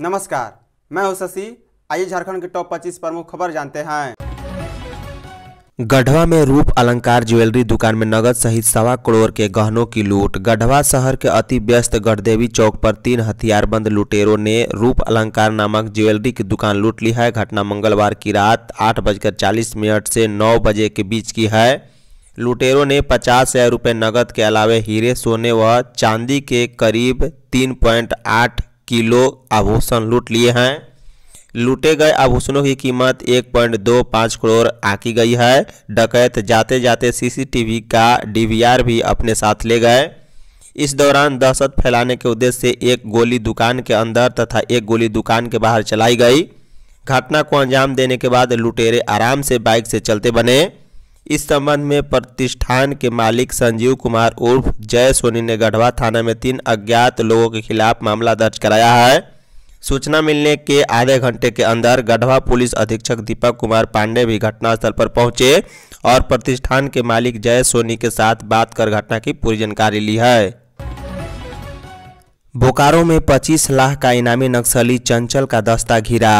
नमस्कार मैं हूं शशि आइए झारखंड के टॉप 25 प्रमुख खबर जानते हैं गढ़वा में रूप अलंकार ज्वेलरी दुकान में नगद सहित सवा करोड़ के गहनों की लूट गढ़वा शहर के अति व्यस्त गढ़देवी चौक पर तीन हथियारबंद लुटेरों ने रूप अलंकार नामक ज्वेलरी की दुकान लूट ली है घटना मंगलवार की रात आठ बजकर चालीस मिनट से नौ बजे के बीच की है लुटेरों ने पचास हजार रुपये नकद के अलावे हीरे सोने व चांदी के करीब तीन पॉइंट आठ किलो आभूषण लूट लिए हैं लूटे गए आभूषणों की कीमत एक पॉइंट दो पाँच करोड़ आकी गई है डकैत जाते जाते सीसीटीवी का डीवीआर भी अपने साथ ले गए इस दौरान दहशत फैलाने के उद्देश्य से एक गोली दुकान के अंदर तथा एक गोली दुकान के बाहर चलाई गई घटना को अंजाम देने के बाद लुटेरे आराम से बाइक से चलते बने इस संबंध में प्रतिष्ठान के मालिक संजीव कुमार उर्फ जय सोनी ने गढ़वा थाना में तीन अज्ञात लोगों के खिलाफ मामला दर्ज कराया है सूचना मिलने के आधे घंटे के अंदर गढ़वा पुलिस अधीक्षक दीपक कुमार पांडे भी घटनास्थल पर पहुंचे और प्रतिष्ठान के मालिक जय सोनी के साथ बात कर घटना की पूरी जानकारी ली है बोकारो में 25 लाख का इनामी नक्सली चंचल का दस्ता घिरा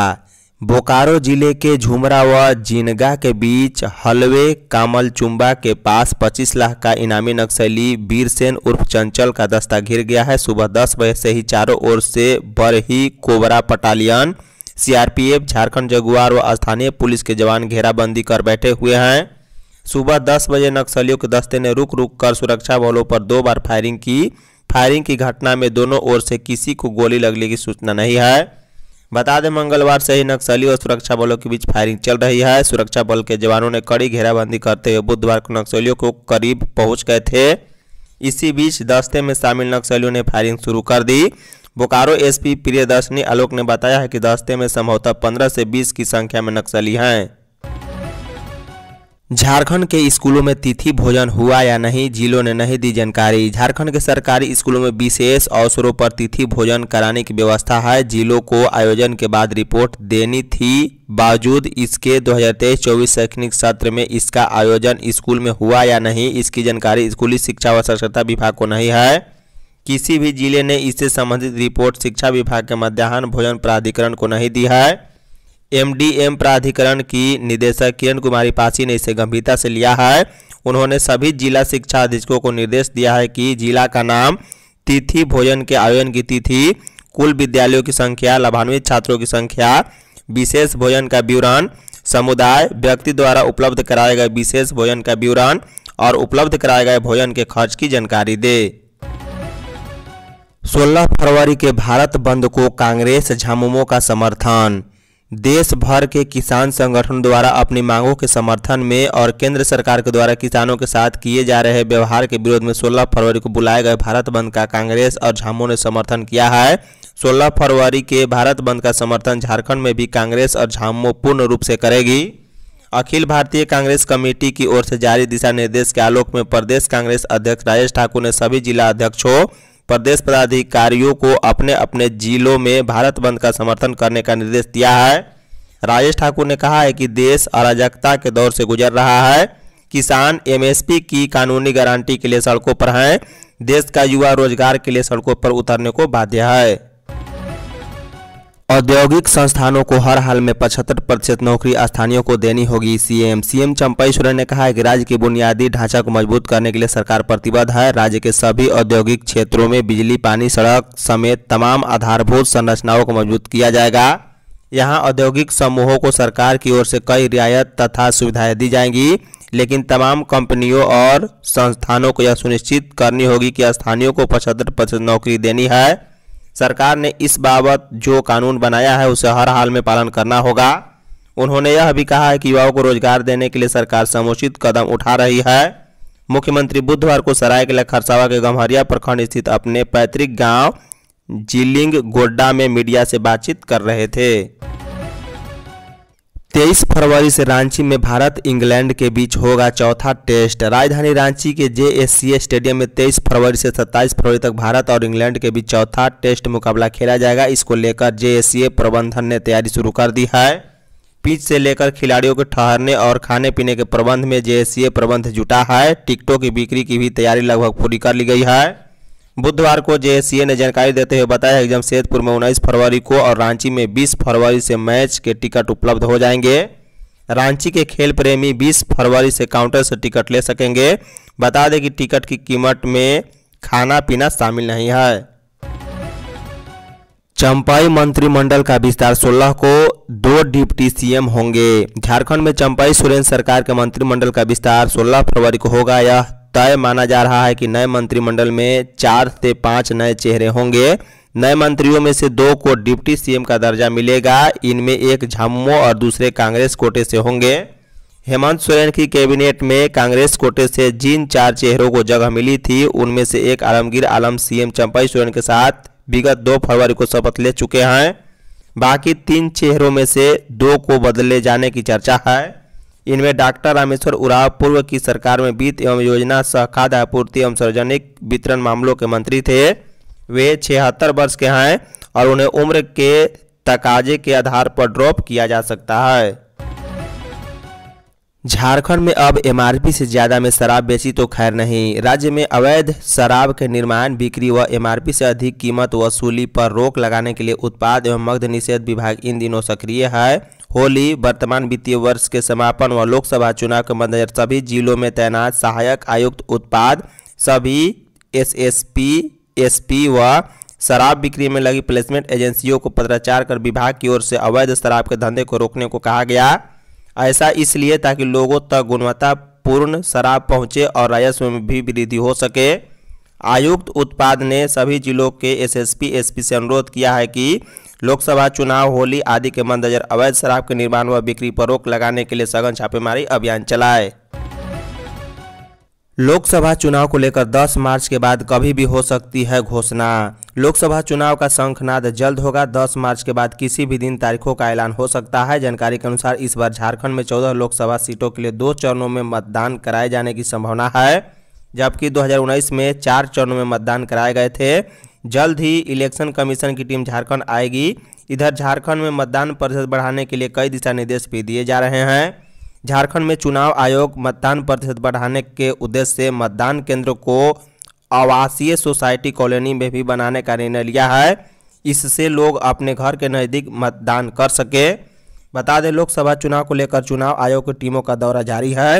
बोकारो जिले के झुमरा व जिनगा के बीच हलवे कामलचुम्बा के पास 25 लाख का इनामी नक्सली बीरसेन उर्फ चंचल का दस्ता घिर गया है सुबह दस बजे से ही चारों ओर से Barhi cobra battalion CRPF Jharkhand jaguar व स्थानीय पुलिस के जवान घेराबंदी कर बैठे हुए हैं सुबह दस बजे नक्सलियों के दस्ते ने रुक रुक कर सुरक्षा बलों पर दो बार फायरिंग की फायरिंग की घटना में दोनों ओर से किसी को गोली लगने की सूचना नहीं है बता दें मंगलवार से ही नक्सली और सुरक्षा बलों के बीच फायरिंग चल रही है सुरक्षा बल के जवानों ने कड़ी घेराबंदी करते हुए बुधवार को नक्सलियों को करीब पहुंच गए थे इसी बीच दस्ते में शामिल नक्सलियों ने फायरिंग शुरू कर दी बोकारो एसपी प्रियदर्शनी आलोक ने बताया है कि दस्ते में संभवतः पंद्रह से बीस की संख्या में नक्सली हैं झारखंड के स्कूलों में तिथि भोजन हुआ या नहीं जिलों ने नहीं दी जानकारी झारखंड के सरकारी स्कूलों में विशेष अवसरों पर तिथि भोजन कराने की व्यवस्था है जिलों को आयोजन के बाद रिपोर्ट देनी थी बावजूद इसके 2023-24 शैक्षणिक सत्र में इसका आयोजन स्कूल में हुआ या नहीं इसकी जानकारी स्कूली शिक्षा व साक्षरता विभाग को नहीं है किसी भी जिले ने इससे संबंधित रिपोर्ट शिक्षा विभाग के मध्यान्ह भोजन प्राधिकरण को नहीं दी है एमडीएम प्राधिकरण की निदेशक किरण कुमारी पासी ने इसे गंभीरता से लिया है उन्होंने सभी जिला शिक्षा अधीक्षकों को निर्देश दिया है कि जिला का नाम तिथि भोजन के आयोजन की तिथि कुल विद्यालयों की संख्या लाभान्वित छात्रों की संख्या विशेष भोजन का विवरण समुदाय व्यक्ति द्वारा उपलब्ध कराए गए विशेष भोजन का विवरण और उपलब्ध कराए गए भोजन के खर्च की जानकारी दे 16 फरवरी के भारत बंद को कांग्रेस झामुमो का समर्थन देश भर के किसान संगठन द्वारा अपनी मांगों के समर्थन में और केंद्र सरकार के द्वारा किसानों के साथ किए जा रहे व्यवहार के विरोध में 16 फरवरी को बुलाए गए भारत बंद का कांग्रेस और झामो ने समर्थन किया है 16 फरवरी के भारत बंद का समर्थन झारखंड में भी कांग्रेस और झामो पूर्ण रूप से करेगी अखिल भारतीय कांग्रेस कमेटी की ओर से जारी दिशा निर्देश के आलोक में प्रदेश कांग्रेस अध्यक्ष राजेश ठाकुर ने सभी जिला अध्यक्षों प्रदेश पदाधिकारियों को अपने अपने जिलों में भारत बंद का समर्थन करने का निर्देश दिया है राजेश ठाकुर ने कहा है कि देश अराजकता के दौर से गुजर रहा है किसान एमएसपी की कानूनी गारंटी के लिए सड़कों पर हैं देश का युवा रोजगार के लिए सड़कों पर उतरने को बाध्य है औद्योगिक संस्थानों को हर हाल में पचहत्तर प्रतिशत नौकरी स्थानियों को देनी होगी सीएम सीएम चंपाई सोरेन ने कहा है कि राज्य की बुनियादी ढांचा को मजबूत करने के लिए सरकार प्रतिबद्ध है राज्य के सभी औद्योगिक क्षेत्रों में बिजली पानी सड़क समेत तमाम आधारभूत संरचनाओं को मजबूत किया जाएगा यहाँ औद्योगिक समूहों को सरकार की ओर से कई रियायत तथा सुविधाएं दी जाएंगी लेकिन तमाम कंपनियों और संस्थानों को यह सुनिश्चित करनी होगी कि स्थानियों को पचहत्तर प्रतिशत नौकरी देनी है सरकार ने इस बाबत जो कानून बनाया है उसे हर हाल में पालन करना होगा उन्होंने यह भी कहा है कि युवाओं को रोजगार देने के लिए सरकार समुचित कदम उठा रही है मुख्यमंत्री बुधवार को सरायकला खरसावा के गम्हरिया प्रखंड स्थित अपने पैतृक गांव जिलिंग गोड्डा में मीडिया से बातचीत कर रहे थे तेईस फरवरी से रांची में भारत इंग्लैंड के बीच होगा चौथा टेस्ट राजधानी रांची के जे स्टेडियम में तेईस फरवरी से सत्ताईस फरवरी तक भारत और इंग्लैंड के बीच चौथा टेस्ट मुकाबला खेला जाएगा इसको लेकर जे प्रबंधन ने तैयारी शुरू कर दी है पिच से लेकर खिलाड़ियों के ठहरने और खाने पीने के प्रबंध में जे प्रबंध जुटा है टिकटों की बिक्री की भी तैयारी लगभग पूरी कर ली गई है बुधवार को जेएससीए ने जानकारी देते हुए बताया एग्जाम सैदपुर में उन्नीस फरवरी को और रांची में बीस फरवरी से मैच के टिकट उपलब्ध हो जाएंगे रांची के खेल प्रेमी 20 फरवरी से काउंटर से टिकट ले सकेंगे बता दें कि टिकट की कीमत में खाना पीना शामिल नहीं है चंपाई मंत्रिमंडल का विस्तार 16 को दो डिप्टी सीएम होंगे झारखंड में चंपाई सुरेंद्र सरकार के मंत्रिमंडल का विस्तार 16 फरवरी को होगा यह तय माना जा रहा है कि नए मंत्रिमंडल में चार से पाँच नए चेहरे होंगे नए मंत्रियों में से दो को डिप्टी सीएम का दर्जा मिलेगा इनमें एक झामुमो और दूसरे कांग्रेस कोटे से होंगे हेमंत सोरेन की कैबिनेट में कांग्रेस कोटे से जिन चार चेहरों को जगह मिली थी उनमें से एक आलमगीर आलम सीएम चंपाई सोरेन के साथ विगत दो फरवरी को शपथ ले चुके हैं बाकी तीन चेहरों में से दो को बदले जाने की चर्चा है इनमें डॉक्टर रामेश्वर उराव पूर्व की सरकार में वित्त एवं योजना सह खाद्य आपूर्ति एवं सार्वजनिक वितरण मामलों के मंत्री थे वे छिहत्तर वर्ष के हैं और उन्हें उम्र के तकाजे के आधार पर ड्रॉप किया जा सकता है झारखंड में अब एमआरपी से ज़्यादा में शराब बेची तो खैर नहीं राज्य में अवैध शराब के निर्माण बिक्री व एमआरपी से अधिक कीमत वसूली पर रोक लगाने के लिए उत्पाद एवं मग्ध निषेध विभाग इन दिनों सक्रिय है होली वर्तमान वित्तीय वर्ष के समापन व लोकसभा चुनाव के मद्देनजर सभी जिलों में तैनात सहायक आयुक्त उत्पाद सभी एसएसपी एसपी व शराब बिक्री में लगी प्लेसमेंट एजेंसियों को पत्राचार कर विभाग की ओर से अवैध शराब के धंधे को रोकने को कहा गया ऐसा इसलिए ताकि लोगों तक गुणवत्तापूर्ण शराब पहुंचे और राजस्व में भी वृद्धि हो सके आयुक्त उत्पाद ने सभी जिलों के एसएसपी एसपी से अनुरोध किया है कि लोकसभा चुनाव होली आदि के मद्देनजर अवैध शराब के निर्माण व बिक्री पर रोक लगाने के लिए सघन छापेमारी अभियान चलाए लोकसभा चुनाव को लेकर 10 मार्च के बाद कभी भी हो सकती है घोषणा लोकसभा चुनाव का शंखनाद जल्द होगा 10 मार्च के बाद किसी भी दिन तारीखों का ऐलान हो सकता है जानकारी के अनुसार इस बार झारखंड में 14 लोकसभा सीटों के लिए दो चरणों में मतदान कराए जाने की संभावना है जबकि 2019 में चार चरणों में मतदान कराए गए थे जल्द ही इलेक्शन कमीशन की टीम झारखंड आएगी इधर झारखंड में मतदान प्रतिशत बढ़ाने के लिए कई दिशा निर्देश भी दिए जा रहे हैं झारखंड में चुनाव आयोग मतदान प्रतिशत बढ़ाने के उद्देश्य से मतदान केंद्र को आवासीय सोसाइटी कॉलोनी में भी बनाने का निर्णय लिया है इससे लोग अपने घर के नज़दीक मतदान कर सकें बता दें लोकसभा चुनाव को लेकर चुनाव आयोग की टीमों का दौरा जारी है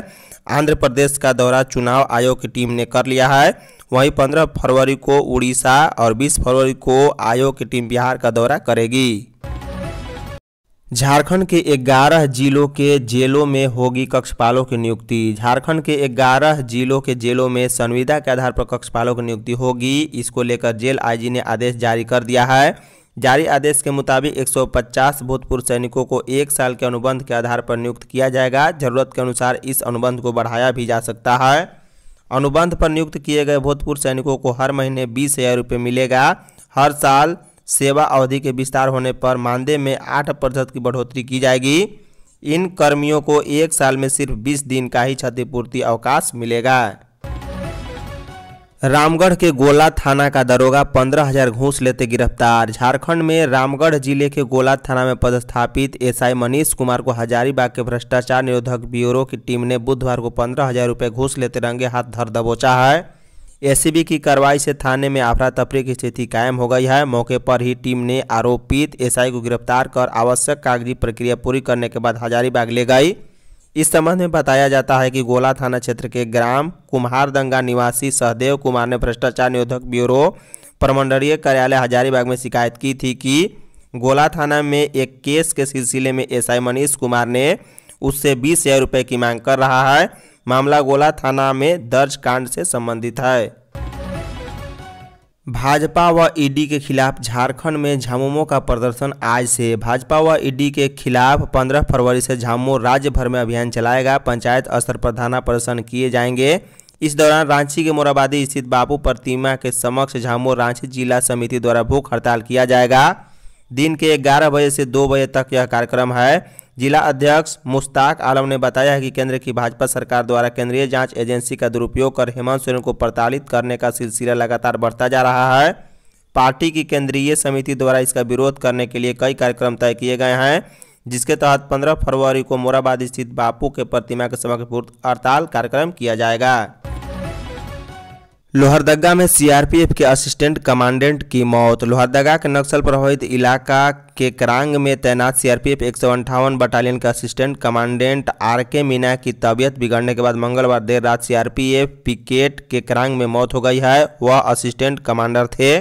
आंध्र प्रदेश का दौरा चुनाव आयोग की टीम ने कर लिया है वहीं 15 फरवरी को उड़ीसा और 20 फरवरी को आयोग की टीम बिहार का दौरा करेगी झारखंड के 11 जिलों के जेलों में होगी कक्षपालों की नियुक्ति झारखंड के 11 जिलों के जेलों में संविदा के आधार पर कक्षपालों की नियुक्ति होगी इसको लेकर जेल आईजी ने आदेश जारी कर दिया है जारी आदेश के मुताबिक 150 भूतपूर्व सैनिकों को एक साल के अनुबंध के आधार पर नियुक्त किया जाएगा जरूरत के अनुसार इस अनुबंध को बढ़ाया भी जा सकता है अनुबंध पर नियुक्त किए गए भूतपूर्व सैनिकों को हर महीने बीस हज़ार रुपये मिलेगा हर साल सेवा अवधि के विस्तार होने पर मानदेय में आठ प्रतिशत की बढ़ोतरी की जाएगी इन कर्मियों को एक साल में सिर्फ बीस दिन का ही क्षतिपूर्ति अवकाश मिलेगा रामगढ़ के गोला थाना का दरोगा पंद्रह हजार घूस लेते गिरफ्तार झारखंड में रामगढ़ जिले के गोला थाना में पदस्थापित एसआई मनीष कुमार को हजारीबाग के भ्रष्टाचार निरोधक ब्यूरो की टीम ने बुधवार को पंद्रह हजार रुपये घूस लेते रंगे हाथ धर दबोचा है एसीबी की कार्रवाई से थाने में आफरा तफरी की स्थिति कायम हो गई है मौके पर ही टीम ने आरोपित एसआई को गिरफ्तार कर आवश्यक कागजी प्रक्रिया पूरी करने के बाद हजारीबाग ले गई इस संबंध में बताया जाता है कि गोला थाना क्षेत्र के ग्राम कुम्हारदंगा निवासी सहदेव कुमार ने भ्रष्टाचार निरोधक ब्यूरो प्रमंडलीय कार्यालय हजारीबाग में शिकायत की थी कि गोला थाना में एक केस के सिलसिले में एसआई मनीष कुमार ने उससे बीस हज़ार रुपये की मांग कर रहा है मामला गोला थाना में दर्ज कांड से संबंधित है भाजपा व ईडी के खिलाफ झारखंड में झामुमो का प्रदर्शन आज से भाजपा व ईडी के खिलाफ 15 फरवरी से झामुमो राज्य भर में अभियान चलाएगा पंचायत स्तर पर धाना प्रदर्शन किए जाएंगे इस दौरान रांची के मोराबादी स्थित बापू प्रतिमा के समक्ष झामुमो रांची जिला समिति द्वारा भूख हड़ताल किया जाएगा दिन के ग्यारह बजे से दो बजे तक यह कार्यक्रम है जिला अध्यक्ष मुश्ताक आलम ने बताया है कि केंद्र की भाजपा सरकार द्वारा केंद्रीय जांच एजेंसी का दुरुपयोग कर हेमंत सोरेन को प्रताड़ित करने का सिलसिला लगातार बढ़ता जा रहा है पार्टी की केंद्रीय समिति द्वारा इसका विरोध करने के लिए कई कार्यक्रम तय किए गए हैं जिसके तहत 15 फरवरी को मोराबाद स्थित बापू के प्रतिमा के समक्ष हड़ताल कार्यक्रम किया जाएगा लोहरदगा में सीआरपीएफ के असिस्टेंट कमांडेंट की मौत लोहरदगा के नक्सल प्रभावित इलाका के करांग में तैनात सीआरपीएफ एक बटालियन के असिस्टेंट कमांडेंट आर के मीना की तबीयत बिगड़ने के बाद मंगलवार देर रात सीआरपीएफ पिकेट के करांग में मौत हो गई है वह असिस्टेंट कमांडर थे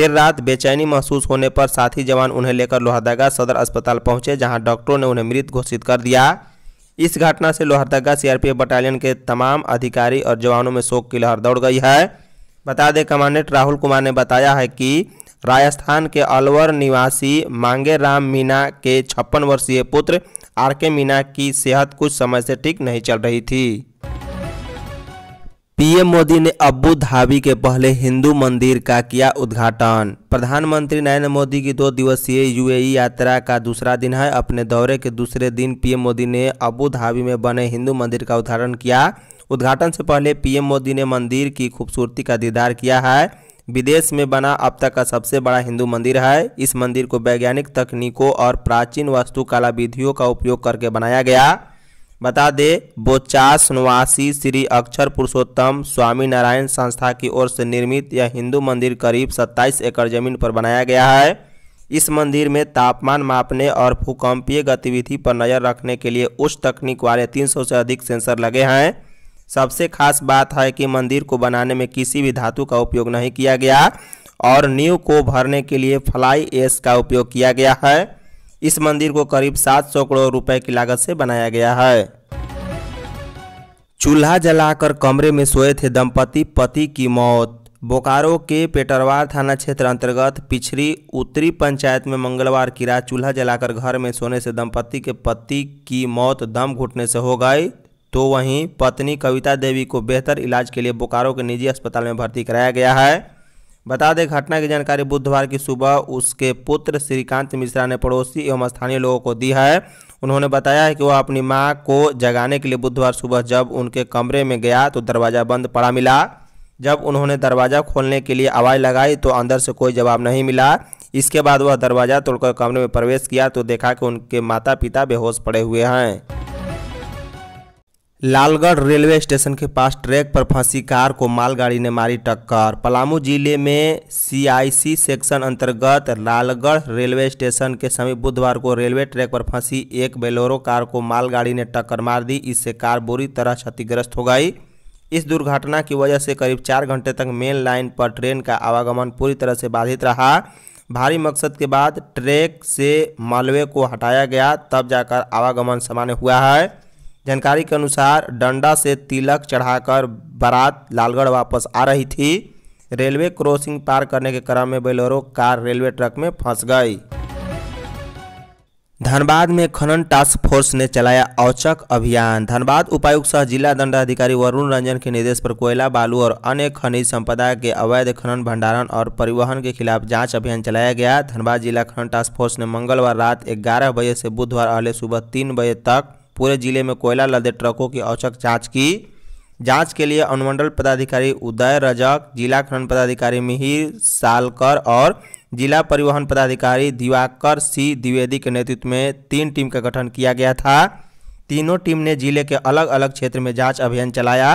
देर रात बेचैनी महसूस होने पर साथी जवान उन्हें लेकर लोहरदगा सदर अस्पताल पहुंचे जहां डॉक्टरों ने उन्हें मृत घोषित कर दिया इस घटना से लोहरदगा सीआरपीएफ बटालियन के तमाम अधिकारी और जवानों में शोक की लहर दौड़ गई है बता दें कमांडेंट राहुल कुमार ने बताया है कि राजस्थान के अलवर निवासी मांगे राम मीना के छप्पन वर्षीय पुत्र आर के मीना की सेहत कुछ समय से ठीक नहीं चल रही थी पीएम मोदी ने अबू धाबी के पहले हिंदू मंदिर का किया उद्घाटन प्रधानमंत्री नरेंद्र मोदी की दो दिवसीय यूएई यात्रा का दूसरा दिन है अपने दौरे के दूसरे दिन पीएम मोदी ने अबू धाबी में बने हिंदू मंदिर का उद्घाटन किया उद्घाटन से पहले पीएम मोदी ने मंदिर की खूबसूरती का दीदार किया है विदेश में बना अब तक का सबसे बड़ा हिंदू मंदिर है इस मंदिर को वैज्ञानिक तकनीकों और प्राचीन वास्तुकला विधियों का उपयोग करके बनाया गया बता दे बोचास नवासी श्री अक्षर पुरुषोत्तम स्वामी नारायण संस्था की ओर से निर्मित यह हिंदू मंदिर करीब 27 एकड़ जमीन पर बनाया गया है इस मंदिर में तापमान मापने और भूकंपीय गतिविधि पर नज़र रखने के लिए उच्च तकनीक वाले 300 से अधिक सेंसर लगे हैं सबसे खास बात है कि मंदिर को बनाने में किसी भी धातु का उपयोग नहीं किया गया और नींव को भरने के लिए फ्लाई एस का उपयोग किया गया है इस मंदिर को करीब 700 करोड़ रुपए की लागत से बनाया गया है चूल्हा जलाकर कमरे में सोए थे दंपति पति की मौत बोकारो के पेटरवार थाना क्षेत्र अंतर्गत पिछड़ी उत्तरी पंचायत में मंगलवार की रात चूल्हा जलाकर घर में सोने से दंपति के पति की मौत दम घुटने से हो गई तो वहीं पत्नी कविता देवी को बेहतर इलाज के लिए बोकारो के निजी अस्पताल में भर्ती कराया गया है बता दें घटना की जानकारी बुधवार की सुबह उसके पुत्र श्रीकांत मिश्रा ने पड़ोसी एवं स्थानीय लोगों को दी है उन्होंने बताया है कि वह अपनी माँ को जगाने के लिए बुधवार सुबह जब उनके कमरे में गया तो दरवाज़ा बंद पड़ा मिला जब उन्होंने दरवाज़ा खोलने के लिए आवाज़ लगाई तो अंदर से कोई जवाब नहीं मिला इसके बाद वह दरवाज़ा तोड़कर कमरे में प्रवेश किया तो देखा कि उनके माता पिता बेहोश पड़े हुए हैं लालगढ़ रेलवे स्टेशन के पास ट्रैक पर फंसी कार को मालगाड़ी ने मारी टक्कर पलामू जिले में सीआईसी सेक्शन अंतर्गत लालगढ़ रेलवे स्टेशन के समीप बुधवार को रेलवे ट्रैक पर फंसी एक बेलोरो कार को मालगाड़ी ने टक्कर मार दी इससे कार बुरी तरह क्षतिग्रस्त हो गई इस दुर्घटना की वजह से करीब चार घंटे तक मेन लाइन पर ट्रेन का आवागमन पूरी तरह से बाधित रहा भारी मकसद के बाद ट्रैक से मालवे को हटाया गया तब जाकर आवागमन सामान्य हुआ है जानकारी के अनुसार डंडा से तिलक चढ़ाकर बारात लालगढ़ वापस आ रही थी रेलवे क्रॉसिंग पार करने के क्रम में बेलोरो कार रेलवे ट्रक में फंस गई धनबाद में खनन टास्क फोर्स ने चलाया औचक अभियान धनबाद उपायुक्त सह जिला दंडाधिकारी वरुण रंजन के निर्देश पर कोयला बालू और अन्य खनिज संपदा के अवैध खनन भंडारण और परिवहन के खिलाफ जांच अभियान चलाया गया धनबाद जिला खनन टास्क फोर्स ने मंगलवार रात ग्यारह बजे से बुधवार अगले सुबह तीन बजे तक पूरे जिले में कोयला लदे ट्रकों की औचक जाँच की जांच के लिए अनुमंडल पदाधिकारी उदय रजक जिला खनन पदाधिकारी मिहिर सालकर और जिला परिवहन पदाधिकारी दिवाकर सी द्विवेदी के नेतृत्व में तीन टीम का गठन किया गया था तीनों टीम ने जिले के अलग अलग क्षेत्र में जांच अभियान चलाया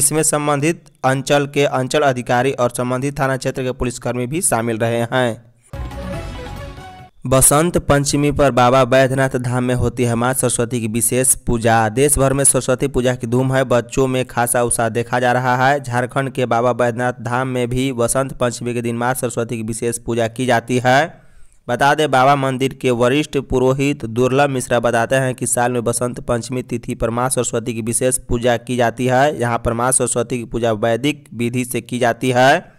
इसमें संबंधित अंचल के अंचल अधिकारी और संबंधित थाना क्षेत्र के पुलिसकर्मी भी शामिल रहे हैं बसंत पंचमी पर बाबा बैद्यनाथ धाम में होती है माँ सरस्वती की विशेष पूजा देश भर में सरस्वती पूजा की धूम है बच्चों में खासा उत्साह देखा जा रहा है झारखंड के बाबा बैद्यनाथ धाम में भी बसंत पंचमी के दिन माँ सरस्वती की विशेष पूजा की जाती है बता दें बाबा मंदिर के वरिष्ठ पुरोहित दुर्लभ मिश्रा बताते हैं कि साल में बसंत पंचमी तिथि पर माँ सरस्वती की विशेष पूजा की जाती है यहाँ पर माँ सरस्वती की पूजा वैदिक विधि से की जाती है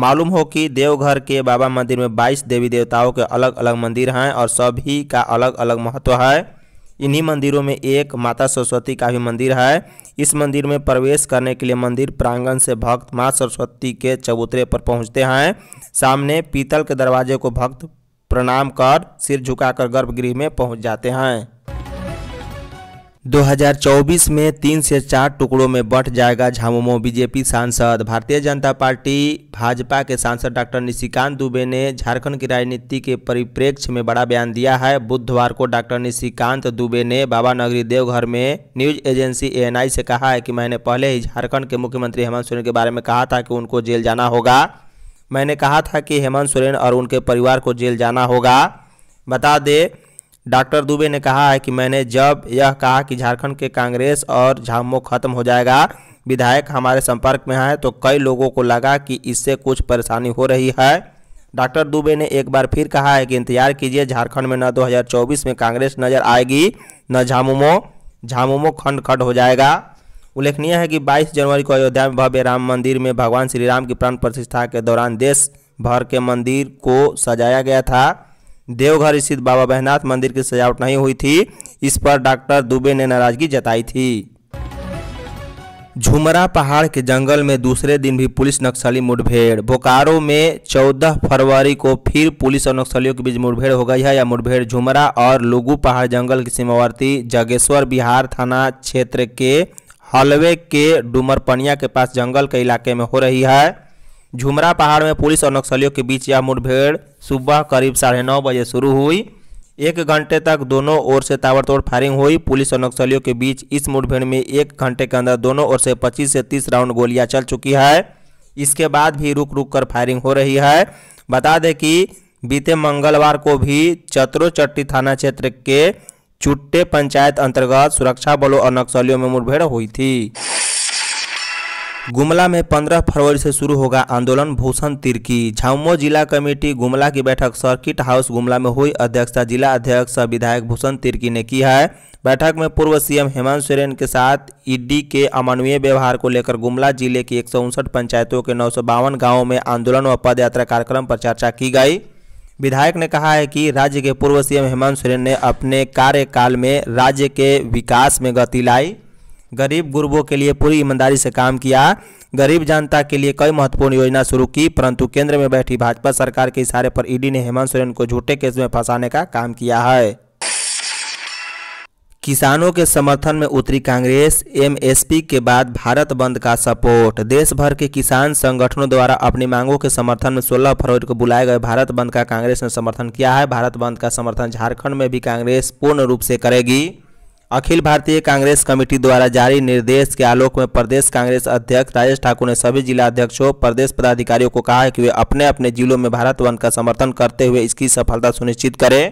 मालूम हो कि देवघर के बाबा मंदिर में 22 देवी देवताओं के अलग अलग मंदिर हैं और सभी का अलग अलग महत्व है इन्हीं मंदिरों में एक माता सरस्वती का भी मंदिर है इस मंदिर में प्रवेश करने के लिए मंदिर प्रांगण से भक्त माँ सरस्वती के चबूतरे पर पहुँचते हैं सामने पीतल के दरवाजे को भक्त प्रणाम कर सिर झुकाकर गर्भगृह में पहुँच जाते हैं 2024 में तीन से चार टुकड़ों में बढ़ जाएगा झामुमो बीजेपी सांसद भारतीय जनता पार्टी भाजपा के सांसद डॉक्टर निशिकांत दुबे ने झारखंड की राजनीति के परिप्रेक्ष्य में बड़ा बयान दिया है बुधवार को डॉक्टर निशिकांत दुबे ने बाबा नगरी देवघर में न्यूज एजेंसी एएनआई से कहा है कि मैंने पहले ही झारखंड के मुख्यमंत्री हेमंत सोरेन के बारे में कहा था कि उनको जेल जाना होगा मैंने कहा था कि हेमंत सोरेन और उनके परिवार को जेल जाना होगा बता दें डॉक्टर दुबे ने कहा है कि मैंने जब यह कहा कि झारखंड के कांग्रेस और झामो खत्म हो जाएगा विधायक हमारे संपर्क में हैं तो कई लोगों को लगा कि इससे कुछ परेशानी हो रही है डॉक्टर दुबे ने एक बार फिर कहा है कि इंतजार कीजिए झारखंड में न 2024 में कांग्रेस नजर आएगी न झामुमो झामुमो खंड खंड हो जाएगा उल्लेखनीय है कि 22 जनवरी को अयोध्या में भव्य राम मंदिर में भगवान श्री राम की प्राण प्रतिष्ठा के दौरान देश भर के मंदिर को सजाया गया था देवघर स्थित बाबा बहनाथ मंदिर की सजावट नहीं हुई थी इस पर डॉक्टर दुबे ने नाराजगी जताई थी झुमरा पहाड़ के जंगल में दूसरे दिन भी पुलिस नक्सली मुठभेड़ बोकारो में 14 फरवरी को फिर पुलिस और नक्सलियों के बीच मुठभेड़ हो गई है यह मुठभेड़ झुमरा और लुगू पहाड़ जंगल की सीमावर्ती जगेश्वर बिहार थाना क्षेत्र के हलवे के डुमरपनिया के पास जंगल के इलाके में हो रही है झुमरा पहाड़ में पुलिस और नक्सलियों के बीच यह मुठभेड़ सुबह करीब साढ़े नौ बजे शुरू हुई एक घंटे तक दोनों ओर से ताबड़तोड़ फायरिंग हुई पुलिस और नक्सलियों के बीच इस मुठभेड़ में एक घंटे के अंदर दोनों ओर से 25 से 30 राउंड गोलियां चल चुकी है इसके बाद भी रुक रुक कर फायरिंग हो रही है बता दें कि बीते मंगलवार को भी चतरोचट्टी थाना क्षेत्र के चुट्टे पंचायत अंतर्गत सुरक्षा बलों और नक्सलियों में मुठभेड़ हुई थी गुमला में 15 फरवरी से शुरू होगा आंदोलन भूषण तिर्की झामुमो जिला कमेटी गुमला की बैठक सर्किट हाउस गुमला में हुई अध्यक्षता जिला अध्यक्ष सह विधायक भूषण तिर्की ने की है बैठक में पूर्व सीएम हेमंत सोरेन के साथ ईडी के अमानवीय व्यवहार को लेकर गुमला जिले की एक पंचायतों के नौ सौ में आंदोलन व पदयात्रा कार्यक्रम पर चर्चा की गई विधायक ने कहा है कि राज्य के पूर्व सीएम हेमंत सोरेन ने अपने कार्यकाल में राज्य के विकास में गति लाई गरीब गुरबों के लिए पूरी ईमानदारी से काम किया गरीब जनता के लिए कई महत्वपूर्ण योजना शुरू की परंतु केंद्र में बैठी भाजपा सरकार के इशारे पर ईडी ने हेमंत सोरेन को झूठे केस में फंसाने का काम किया है किसानों के समर्थन में उतरी कांग्रेस एमएसपी के बाद भारत बंद का सपोर्ट देश भर के किसान संगठनों द्वारा अपनी मांगों के समर्थन में 16 फरवरी को बुलाए गए भारत बंद का कांग्रेस ने समर्थन किया है भारत बंद का समर्थन झारखंड में भी कांग्रेस पूर्ण रूप से करेगी अखिल भारतीय कांग्रेस कमेटी द्वारा जारी निर्देश के आलोक में प्रदेश कांग्रेस अध्यक्ष राजेश ठाकुर ने सभी जिला अध्यक्षों प्रदेश पदाधिकारियों को कहा है कि वे अपने अपने जिलों में भारत बंद का समर्थन करते हुए इसकी सफलता सुनिश्चित करें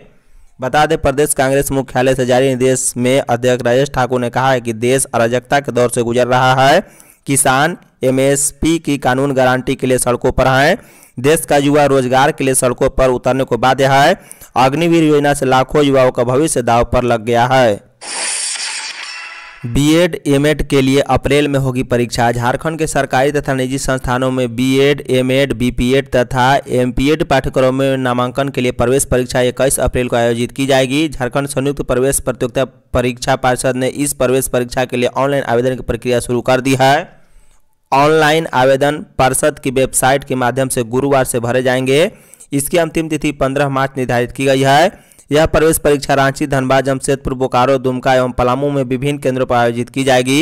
बता दें प्रदेश कांग्रेस मुख्यालय से जारी निर्देश में अध्यक्ष राजेश ठाकुर ने कहा है कि देश अराजकता के दौर से गुजर रहा है किसान एमएसपी की कानून गारंटी के लिए सड़कों पर हैं देश का युवा रोजगार के लिए सड़कों पर उतरने को बाध्य है अग्निवीर योजना से लाखों युवाओं का भविष्य दाव पर लग गया है बीएड एमएड के लिए अप्रैल में होगी परीक्षा झारखंड के सरकारी तथा निजी संस्थानों में बीएड एमएड बीपीएड तथा एमपीएड पाठ्यक्रमों में नामांकन के लिए प्रवेश परीक्षा इक्कीस अप्रैल को आयोजित की जाएगी झारखंड संयुक्त प्रवेश प्रतियोगिता परीक्षा पार्षद ने इस प्रवेश परीक्षा के लिए ऑनलाइन आवेदन की प्रक्रिया शुरू कर दी है ऑनलाइन आवेदन पार्षद की वेबसाइट के माध्यम से गुरुवार से भरे जाएंगे इसकी अंतिम तिथि पंद्रह मार्च निर्धारित की गई है यह प्रवेश परीक्षा रांची धनबाद जमशेदपुर बोकारो दुमका एवं पलामू में विभिन्न केंद्रों पर आयोजित की जाएगी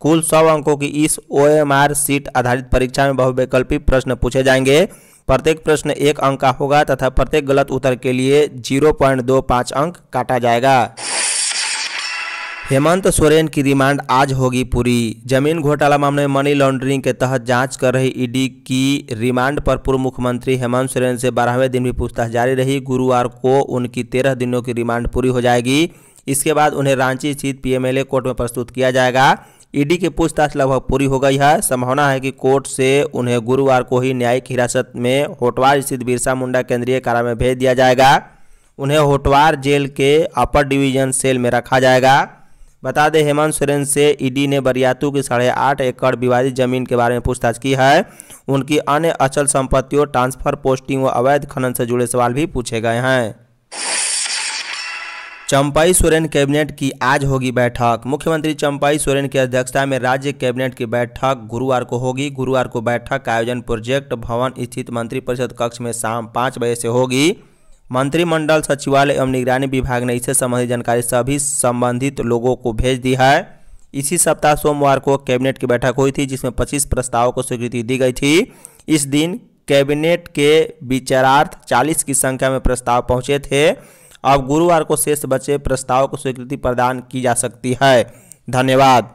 कुल सौ अंकों की इस ओएमआर सीट आधारित परीक्षा में बहुवैकल्पिक प्रश्न पूछे जाएंगे प्रत्येक प्रश्न एक अंक का होगा तथा प्रत्येक गलत उत्तर के लिए जीरो पॉइंट दो पाँच अंक काटा जाएगा हेमंत सोरेन की रिमांड आज होगी पूरी जमीन घोटाला मामले में मनी लॉन्ड्रिंग के तहत जांच कर रही ईडी की रिमांड पर पूर्व मुख्यमंत्री हेमंत सोरेन से बारहवें दिन भी पूछताछ जारी रही गुरुवार को उनकी तेरह दिनों की रिमांड पूरी हो जाएगी इसके बाद उन्हें रांची स्थित पीएमएलए कोर्ट में प्रस्तुत किया जाएगा ईडी की पूछताछ लगभग पूरी हो गई है संभावना है कि कोर्ट से उन्हें गुरुवार को ही न्यायिक हिरासत में होटवार स्थित बिरसा मुंडा केंद्रीय कारा में भेज दिया जाएगा उन्हें होटवार जेल के अपर डिवीजन सेल में रखा जाएगा बता दें हेमंत सोरेन से ईडी ने बरियातू की साढ़े आठ एकड़ विवादित जमीन के बारे में पूछताछ की है उनकी अन्य अचल संपत्तियों ट्रांसफर पोस्टिंग व अवैध खनन से जुड़े सवाल भी पूछे गए हैं चंपाई सोरेन कैबिनेट की आज होगी बैठक मुख्यमंत्री चंपाई सोरेन की अध्यक्षता में राज्य कैबिनेट की बैठक गुरुवार को होगी गुरुवार को बैठक का आयोजन प्रोजेक्ट भवन स्थित मंत्रिपरिषद कक्ष में शाम पाँच बजे से होगी मंत्रिमंडल सचिवालय एवं निगरानी विभाग ने इससे संबंधित जानकारी सभी संबंधित लोगों को भेज दी है इसी सप्ताह सोमवार को कैबिनेट की बैठक हुई थी जिसमें 25 प्रस्तावों को स्वीकृति दी गई थी इस दिन कैबिनेट के विचारार्थ 40 की संख्या में प्रस्ताव पहुंचे थे अब गुरुवार को शेष बचे प्रस्ताव को स्वीकृति प्रदान की जा सकती है धन्यवाद